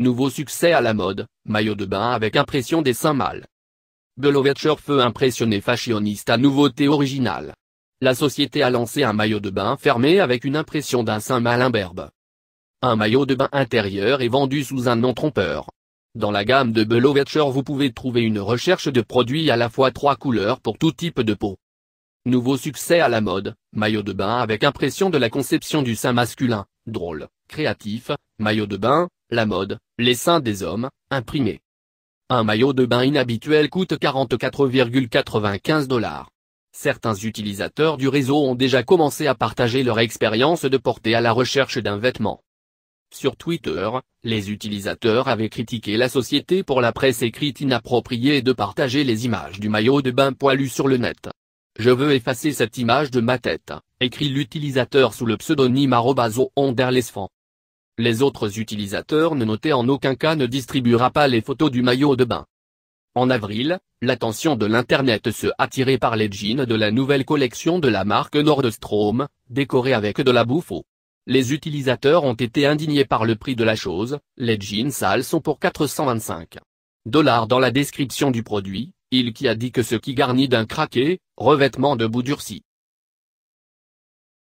Nouveau succès à la mode, maillot de bain avec impression des dessin mâles. feu impressionné fashioniste à nouveauté originale. La société a lancé un maillot de bain fermé avec une impression d'un sein mâle imberbe. Un maillot de bain intérieur est vendu sous un nom trompeur. Dans la gamme de Belovetcher vous pouvez trouver une recherche de produits à la fois trois couleurs pour tout type de peau. Nouveau succès à la mode, maillot de bain avec impression de la conception du sein masculin, drôle, créatif, maillot de bain, la mode, les seins des hommes, imprimés. Un maillot de bain inhabituel coûte 44,95 dollars. Certains utilisateurs du réseau ont déjà commencé à partager leur expérience de porter à la recherche d'un vêtement. Sur Twitter, les utilisateurs avaient critiqué la société pour la presse écrite inappropriée de partager les images du maillot de bain poilu sur le net. Je veux effacer cette image de ma tête, écrit l'utilisateur sous le pseudonyme arrobaso les autres utilisateurs ne notaient en aucun cas ne distribuera pas les photos du maillot de bain. En avril, l'attention de l'Internet se attirait par les jeans de la nouvelle collection de la marque Nordstrom, décorés avec de la bouffe Les utilisateurs ont été indignés par le prix de la chose, les jeans sales sont pour 425 dollars dans la description du produit, il qui a dit que ce qui garnit d'un craqué, revêtement de bout durci,